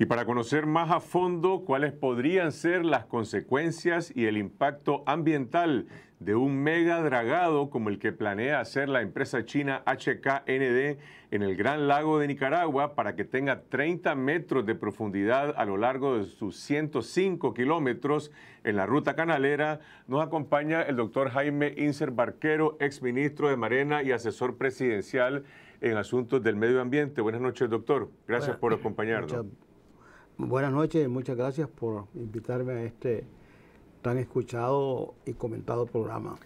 Y para conocer más a fondo cuáles podrían ser las consecuencias y el impacto ambiental de un mega dragado como el que planea hacer la empresa china HKND en el Gran Lago de Nicaragua para que tenga 30 metros de profundidad a lo largo de sus 105 kilómetros en la ruta canalera, nos acompaña el doctor Jaime Inser Barquero, exministro de Marena y asesor presidencial en asuntos del medio ambiente. Buenas noches, doctor. Gracias por acompañarnos. Buenas noches, muchas gracias por invitarme a este tan escuchado y comentado programa.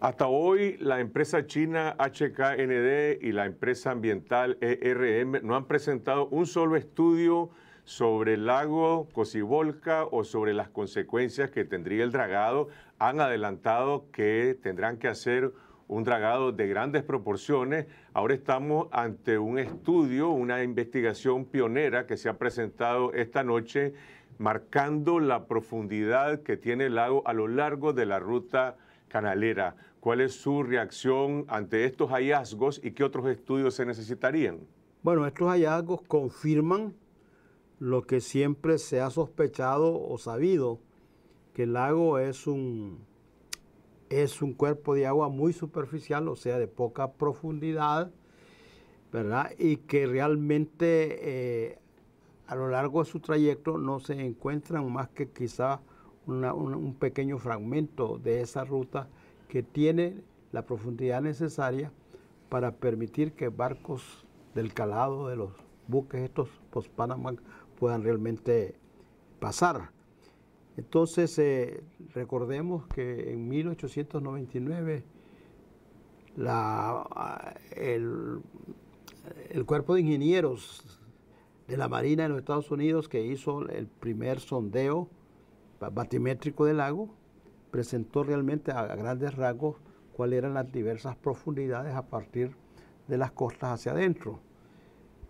Hasta hoy la empresa china HKND y la empresa ambiental ERM no han presentado un solo estudio sobre el lago Cosibolca o sobre las consecuencias que tendría el dragado. Han adelantado que tendrán que hacer un dragado de grandes proporciones. Ahora estamos ante un estudio, una investigación pionera que se ha presentado esta noche, marcando la profundidad que tiene el lago a lo largo de la ruta canalera. ¿Cuál es su reacción ante estos hallazgos y qué otros estudios se necesitarían? Bueno, estos hallazgos confirman lo que siempre se ha sospechado o sabido, que el lago es un es un cuerpo de agua muy superficial, o sea, de poca profundidad, ¿verdad? Y que realmente eh, a lo largo de su trayecto no se encuentran más que quizá un pequeño fragmento de esa ruta que tiene la profundidad necesaria para permitir que barcos del calado de los buques estos post-Panamá puedan realmente pasar. Entonces, eh, recordemos que en 1899 ah, el, cuerpo de ingenieros de la Marina de los Estados Unidos que hizo el primer sondeo batimétrico del lago presentó realmente a, grandes rasgos cuáles eran las diversas profundidades a partir de las costas hacia adentro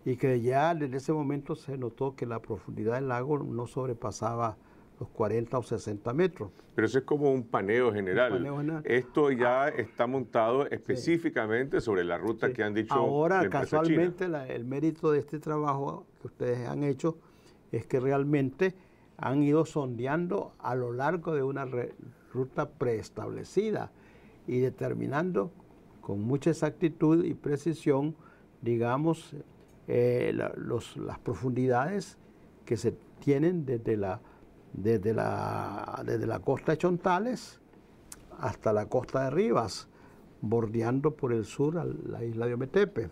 y que ya en ese momento se notó que la profundidad del lago no sobrepasaba los 40 o 60 metros. Pero eso es como un paneo general. Esto ya ah. está montado específicamente sobre la ruta que han dicho. Ahora, casualmente, el mérito de este trabajo que ustedes han hecho es que realmente han ido sondeando a lo largo de una ruta preestablecida y determinando con mucha exactitud y precisión, digamos, eh, las profundidades que se tienen desde la desde la, costa de Chontales hasta la costa de Rivas, bordeando por el sur a la isla de Ometepe.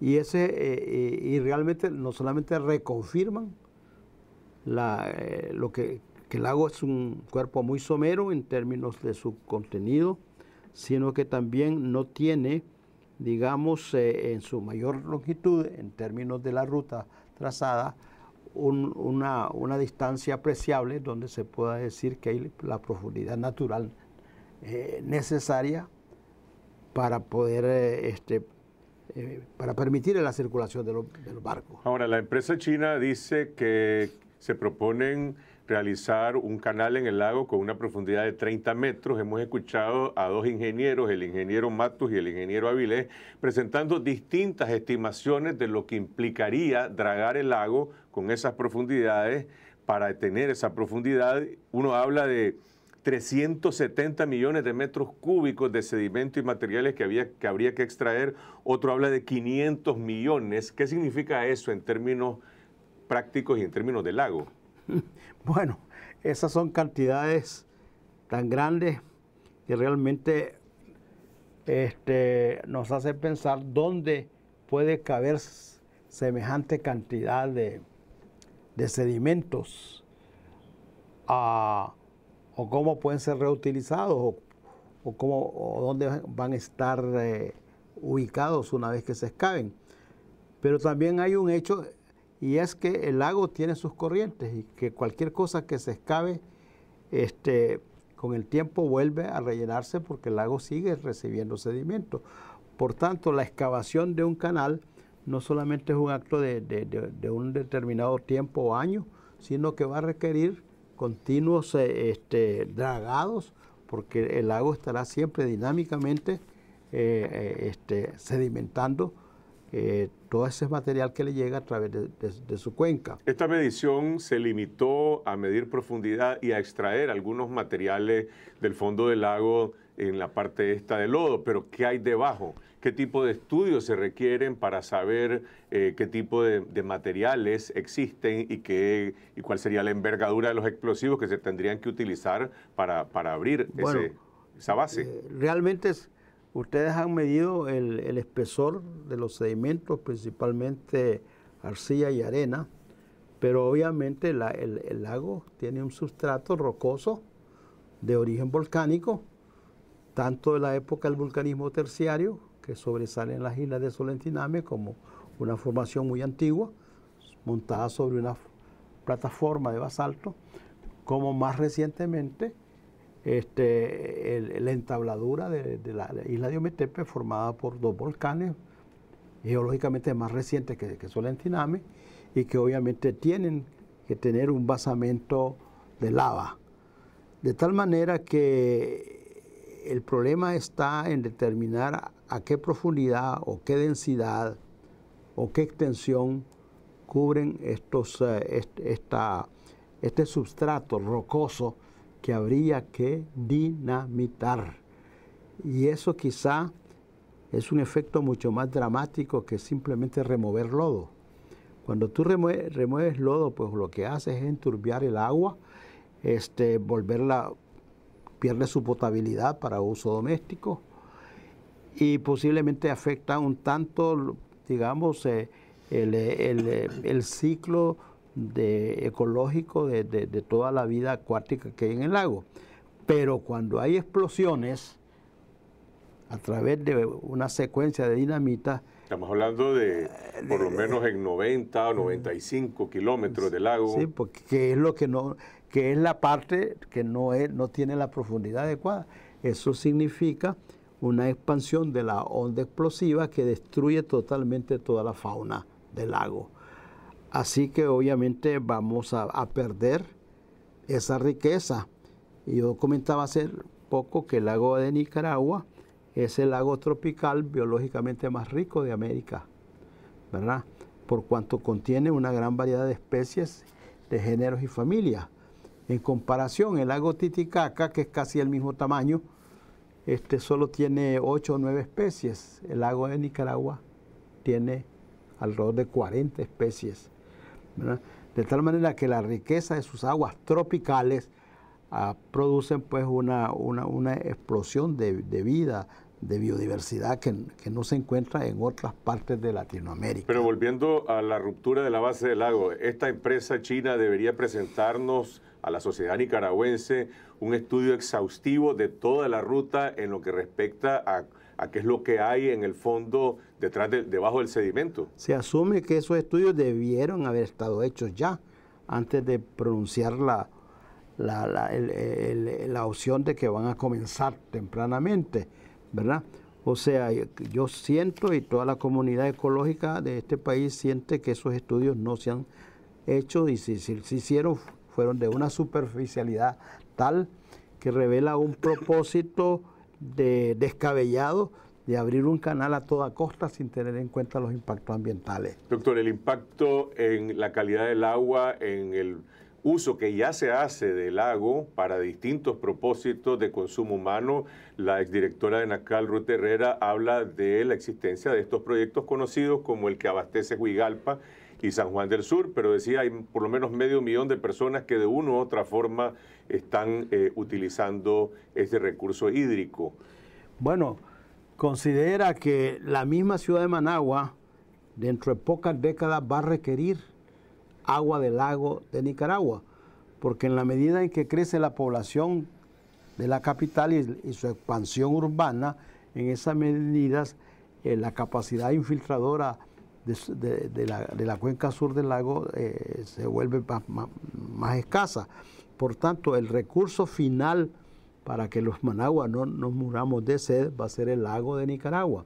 Y, ese, eh, eh, y realmente no solamente reconfirman eh, lo que, el lago es un cuerpo muy somero en términos de su contenido, sino que también no tiene, digamos, en su mayor longitud, en términos de la ruta trazada, una, una, distancia apreciable donde se pueda decir que hay la profundidad natural eh, necesaria para poder eh, este, eh, para permitir la circulación de, de los barcos. Ahora, la empresa china dice que se proponen realizar un canal en el lago con una profundidad de 30 metros. Hemos escuchado a dos ingenieros, el ingeniero Matus y el ingeniero Avilés, presentando distintas estimaciones de lo que implicaría dragar el lago con esas profundidades, para tener esa profundidad, uno habla de 370 millones de metros cúbicos de sedimento y materiales que, había, que habría que extraer, otro habla de 500 millones. ¿Qué significa eso en términos prácticos y en términos de lago? Bueno, esas son cantidades tan grandes que realmente este, nos hace pensar dónde puede caber semejante cantidad de, de sedimentos o cómo pueden ser reutilizados o, dónde van a estar eh, ubicados una vez que se excaven. Pero también hay un hecho y es que el lago tiene sus corrientes y que cualquier cosa que se excave este, con el tiempo vuelve a rellenarse porque el lago sigue recibiendo sedimentos. Por tanto, la excavación de un canal no solamente es un acto de, un determinado tiempo o año, sino que va a requerir continuos eh, este, dragados, porque el lago estará siempre dinámicamente eh, eh, este, sedimentando todo ese material que le llega a través de, de, su cuenca. Esta medición se limitó a medir profundidad y a extraer algunos materiales del fondo del lago en la parte esta de lodo, pero ¿qué hay debajo? qué tipo de estudios se requieren para saber eh, qué tipo de, materiales existen y, qué, cuál sería la envergadura de los explosivos que se tendrían que utilizar para, abrir esa base. Eh, realmente ustedes han medido el, espesor de los sedimentos, principalmente arcilla y arena, pero obviamente el, el lago tiene un sustrato rocoso de origen volcánico, tanto de la época del vulcanismo terciario que sobresalen las islas de Solentiname como una formación muy antigua, montada sobre una plataforma de basalto, como más recientemente este, la entabladura de, la isla de Ometepe formada por dos volcanes geológicamente más recientes que, que Solentiname y que obviamente tienen que tener un basamento de lava. De tal manera que el problema está en determinar a qué profundidad o qué densidad o qué extensión cubren estos, eh, este substrato rocoso que habría que dinamitar. Y eso quizá es un efecto mucho más dramático que simplemente remover lodo. Cuando tú remueves lodo, pues lo que haces es enturbiar el agua, este, volverla, pierde su potabilidad para uso doméstico, y posiblemente afecta un tanto, digamos, eh, el, ciclo de, ecológico de, toda la vida acuática que hay en el lago. Pero cuando hay explosiones a través de una secuencia de dinamita, Estamos hablando de eh, por lo menos en 90 o 95 kilómetros del lago. Sí, porque es lo que no, que es la parte que no es, no tiene la profundidad adecuada. Eso significa una expansión de la onda explosiva que destruye totalmente toda la fauna del lago. Así que obviamente vamos a, perder esa riqueza. Y yo comentaba hace poco que el lago de Nicaragua es el lago tropical biológicamente más rico de América, ¿verdad? Por cuanto contiene una gran variedad de especies, de géneros y familias. En comparación, el lago Titicaca, que es casi el mismo tamaño, este, solo tiene 8 o 9 especies. El lago de Nicaragua tiene alrededor de 40 especies. De tal manera que la riqueza de sus aguas tropicales ah, producen pues una, explosión de, vida, de biodiversidad que, que, no se encuentra en otras partes de Latinoamérica. Pero volviendo a la ruptura de la base del lago, ¿esta empresa china debería presentarnos a la sociedad nicaragüense un estudio exhaustivo de toda la ruta en lo que respecta a, qué es lo que hay en el fondo detrás de, debajo del sedimento. Se asume que esos estudios debieron haber estado hechos ya antes de pronunciar la, la, opción de que van a comenzar tempranamente, ¿verdad? O sea, yo siento y toda la comunidad ecológica de este país siente que esos estudios no se han hecho y si se hicieron fueron de una superficialidad tal que revela un propósito de descabellado de abrir un canal a toda costa sin tener en cuenta los impactos ambientales. Doctor, el impacto en la calidad del agua, en el uso que ya se hace del lago para distintos propósitos de consumo humano. La exdirectora de NACAL, Ruth Herrera, habla de la existencia de estos proyectos conocidos como el que abastece Huigalpa, y San Juan del Sur, pero decía hay por lo menos medio millón de personas que de una u otra forma están eh, utilizando este recurso hídrico. Bueno, considera que la misma ciudad de Managua dentro de pocas décadas va a requerir agua del lago de Nicaragua, porque en la medida en que crece la población de la capital y, su expansión urbana, en esas medidas eh, la capacidad infiltradora de, la, cuenca sur del lago eh, se vuelve más, escasa. Por tanto, el recurso final para que los Managua no nos muramos de sed va a ser el lago de Nicaragua.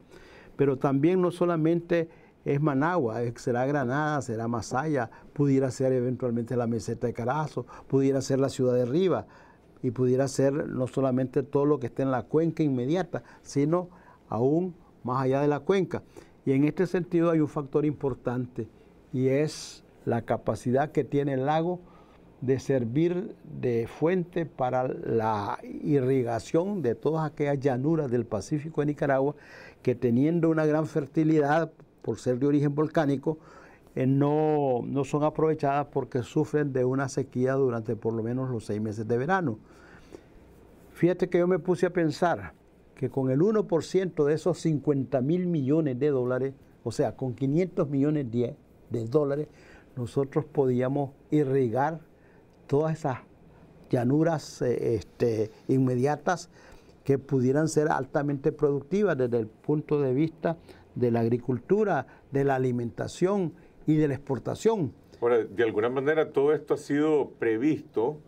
Pero también no solamente es Managua, será Granada, será Masaya, pudiera ser eventualmente la meseta de Carazo, pudiera ser la ciudad de Rivas y pudiera ser no solamente todo lo que esté en la cuenca inmediata, sino aún más allá de la cuenca. Y en este sentido hay un factor importante y es la capacidad que tiene el lago de servir de fuente para la irrigación de todas aquellas llanuras del Pacífico de Nicaragua que teniendo una gran fertilidad por ser de origen volcánico, eh, no, no son aprovechadas porque sufren de una sequía durante por lo menos los seis meses de verano. Fíjate que yo me puse a pensar, que con el 1% de esos 50 mil millones de dólares, o sea, con 500 millones de, de dólares, nosotros podíamos irrigar todas esas llanuras eh, este, inmediatas que pudieran ser altamente productivas desde el punto de vista de la agricultura, de la alimentación y de la exportación. Ahora, de alguna manera todo esto ha sido previsto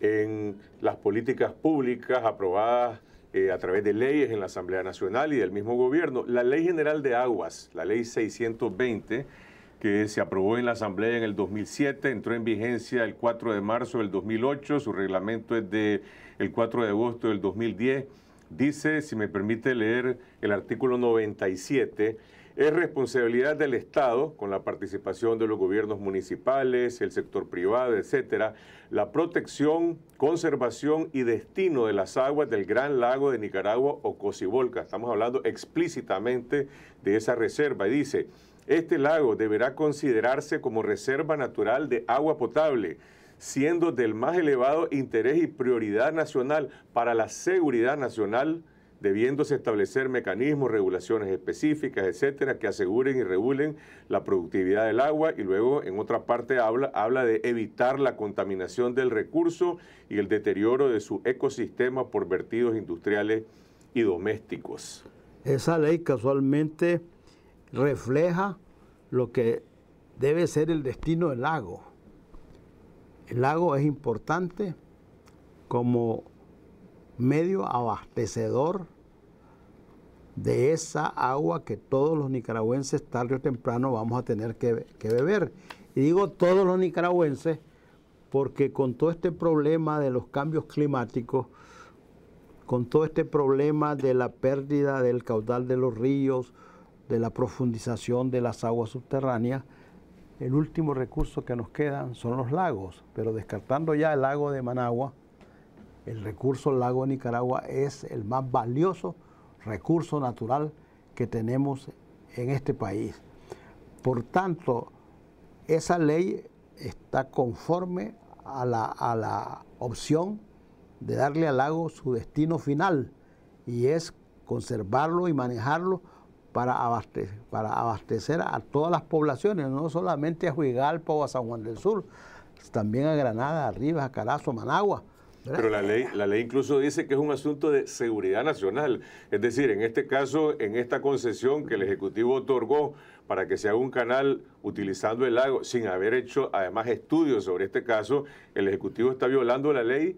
en las políticas públicas aprobadas eh, a través de leyes en la Asamblea Nacional y del mismo gobierno. La Ley General de Aguas, la Ley 620, que se aprobó en la Asamblea en el 2007, entró en vigencia el 4 de marzo del 2008, su reglamento es del el 4 de agosto del 2010 Dice, si me permite leer el artículo 97, es responsabilidad del Estado, con la participación de los gobiernos municipales, el sector privado, etcétera, la protección, conservación y destino de las aguas del Gran Lago de Nicaragua o Cocibolca. Estamos hablando explícitamente de esa reserva. Y dice, este lago deberá considerarse como reserva natural de agua potable siendo del más elevado interés y prioridad nacional para la seguridad nacional, debiéndose establecer mecanismos, regulaciones específicas, etcétera, que aseguren y regulen la productividad del agua y luego en otra parte habla, habla de evitar la contaminación del recurso y el deterioro de su ecosistema por vertidos industriales y domésticos. Esa ley casualmente refleja lo que debe ser el destino del lago el lago es importante como medio abastecedor de esa agua que todos los nicaragüenses tarde o temprano vamos a tener que, beber. Y digo todos los nicaragüenses porque con todo este problema de los cambios climáticos, con todo este problema de la pérdida del caudal de los ríos, de la profundización de las aguas subterráneas, el último recurso que nos quedan son los lagos, pero descartando ya el lago de Managua, el recurso lago Nicaragua es el más valioso recurso natural que tenemos en este país. Por tanto, esa ley está conforme a la opción de darle al lago su destino final y es conservarlo y manejarlo para abastecer, para abastecer a todas las poblaciones, no solamente a Juigalpa o a San Juan del Sur, también a Granada, Arriba, a Carazo, Managua. Pero la ley, la ley incluso dice que es un asunto de seguridad nacional. Es decir, en este caso, en esta concesión que el Ejecutivo otorgó para que se haga un canal utilizando el lago, sin haber hecho además estudios sobre este caso, el Ejecutivo está violando la ley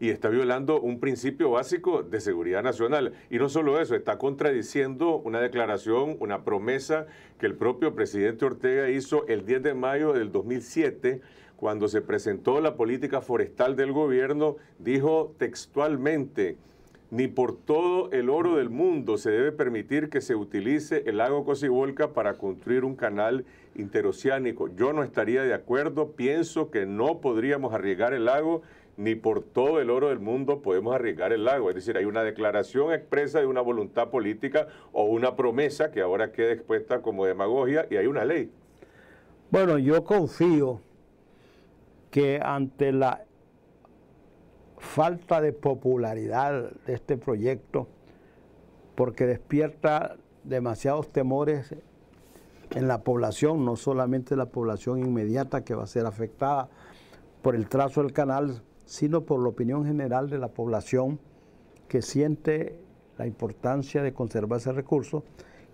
y está violando un principio básico de seguridad nacional. Y no solo eso, está contradiciendo una declaración, una promesa que el propio presidente Ortega hizo el 10 de mayo del 2007, cuando se presentó la política forestal del gobierno, dijo textualmente, ni por todo el oro del mundo se debe permitir que se utilice el lago Cocibolca para construir un canal interoceánico. Yo no estaría de acuerdo, pienso que no podríamos arriesgar el lago ni por todo el oro del mundo podemos arriesgar el lago. Es decir, hay una declaración expresa de una voluntad política o una promesa que ahora queda expuesta como demagogia y hay una ley. Bueno, yo confío que ante la falta de popularidad de este proyecto, porque despierta demasiados temores en la población, no solamente la población inmediata que va a ser afectada por el trazo del canal, sino por la opinión general de la población que siente la importancia de conservar ese recurso,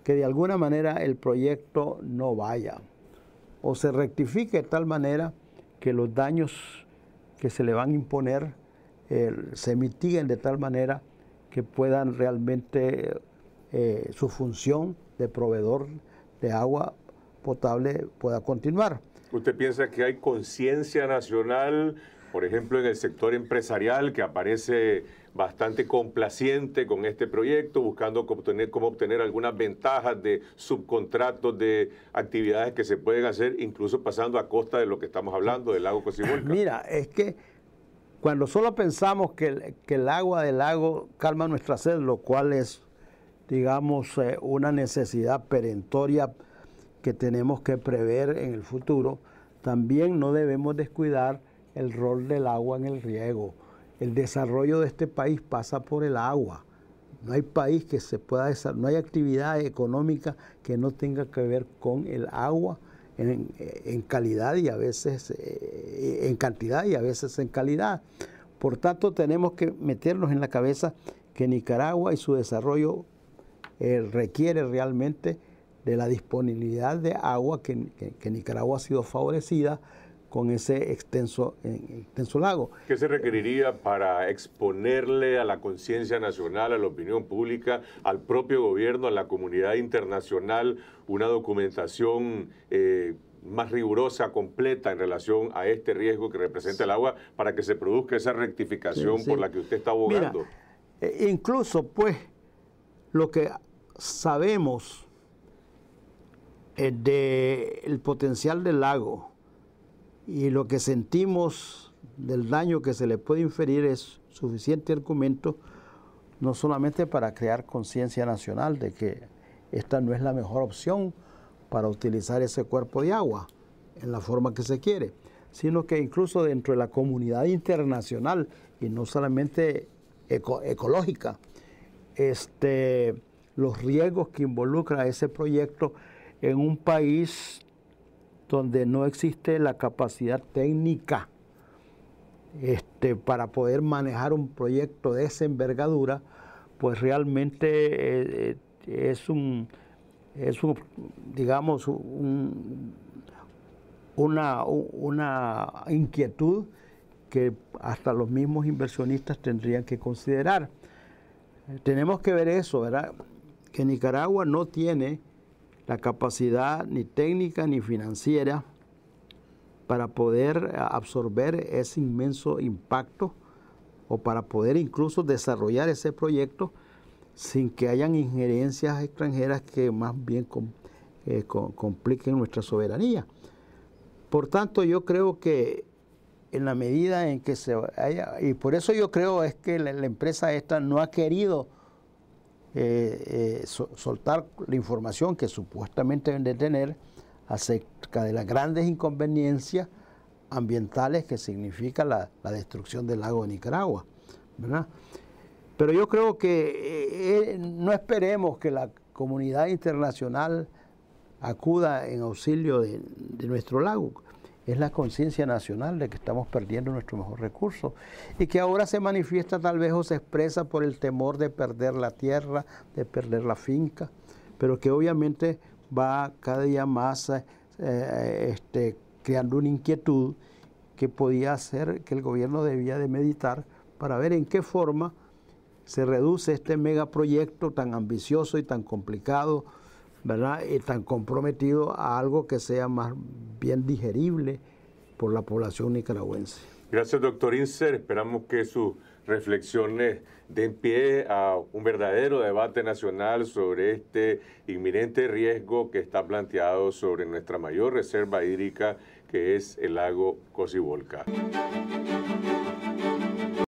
que de alguna manera el proyecto no vaya o se rectifique de tal manera que los daños que se le van a imponer eh, se mitiguen de tal manera que puedan realmente eh, su función de proveedor de agua potable pueda continuar. ¿Usted piensa que hay conciencia nacional por ejemplo, en el sector empresarial, que aparece bastante complaciente con este proyecto, buscando cómo obtener, cómo obtener algunas ventajas de subcontratos, de actividades que se pueden hacer, incluso pasando a costa de lo que estamos hablando, del lago Cocibolca. Mira, es que cuando solo pensamos que, el agua del lago calma nuestra sed, lo cual es, digamos, eh, una necesidad perentoria que tenemos que prever en el futuro, también no debemos descuidar el rol del agua en el riego. El desarrollo de este país pasa por el agua. No hay país que se pueda no hay actividad económica que no tenga que ver con el agua en, calidad y a veces eh, en cantidad y a veces en calidad. Por tanto, tenemos que meternos en la cabeza que Nicaragua y su desarrollo eh, requiere realmente de la disponibilidad de agua que Nicaragua ha sido favorecida con ese extenso, lago. ¿Qué se requeriría para exponerle a la conciencia nacional, a la opinión pública, al propio gobierno, a la comunidad internacional, una documentación eh, más rigurosa, completa en relación a este riesgo que representa el agua, para que se produzca esa rectificación por la que usted está abogando? Eh, incluso, pues, lo que sabemos eh, del potencial del lago, y lo que sentimos del daño que se le puede inferir es suficiente argumento no solamente para crear conciencia nacional de que esta no es la mejor opción para utilizar ese cuerpo de agua en la forma que se quiere, sino que incluso dentro de la comunidad internacional y no solamente ecológica, este, los riesgos que involucra ese proyecto en un país donde no existe la capacidad técnica este, para poder manejar un proyecto de esa envergadura, pues realmente eh, es un, digamos, una, una inquietud que hasta los mismos inversionistas tendrían que considerar. Tenemos que ver eso, ¿verdad? Que Nicaragua no tiene la capacidad ni técnica ni financiera para poder eh, absorber ese inmenso impacto o para poder incluso desarrollar ese proyecto sin que hayan injerencias extranjeras que más bien eh, compliquen nuestra soberanía. Por tanto, yo creo que en la medida en que se haya, y por eso yo creo es que la empresa esta no ha querido eh, eh, soltar la información que supuestamente deben de tener acerca de las grandes inconveniencias ambientales que significa la, destrucción del lago de Nicaragua. Pero yo creo que eh, no esperemos que la comunidad internacional acuda en auxilio de nuestro lago es la conciencia nacional de que estamos perdiendo nuestro mejor recurso y que ahora se manifiesta tal vez o se expresa por el temor de perder la tierra, de perder la finca, pero que obviamente va cada día más eh, este, creando una inquietud que podía hacer que el gobierno debía de meditar para ver en qué forma se reduce este megaproyecto tan ambicioso y tan complicado están eh, comprometidos comprometido a algo que sea más bien digerible por la población nicaragüense. Gracias, doctor Inser. Esperamos que sus reflexiones den pie a un verdadero debate nacional sobre este inminente riesgo que está planteado sobre nuestra mayor reserva hídrica, que es el lago Cosibolca.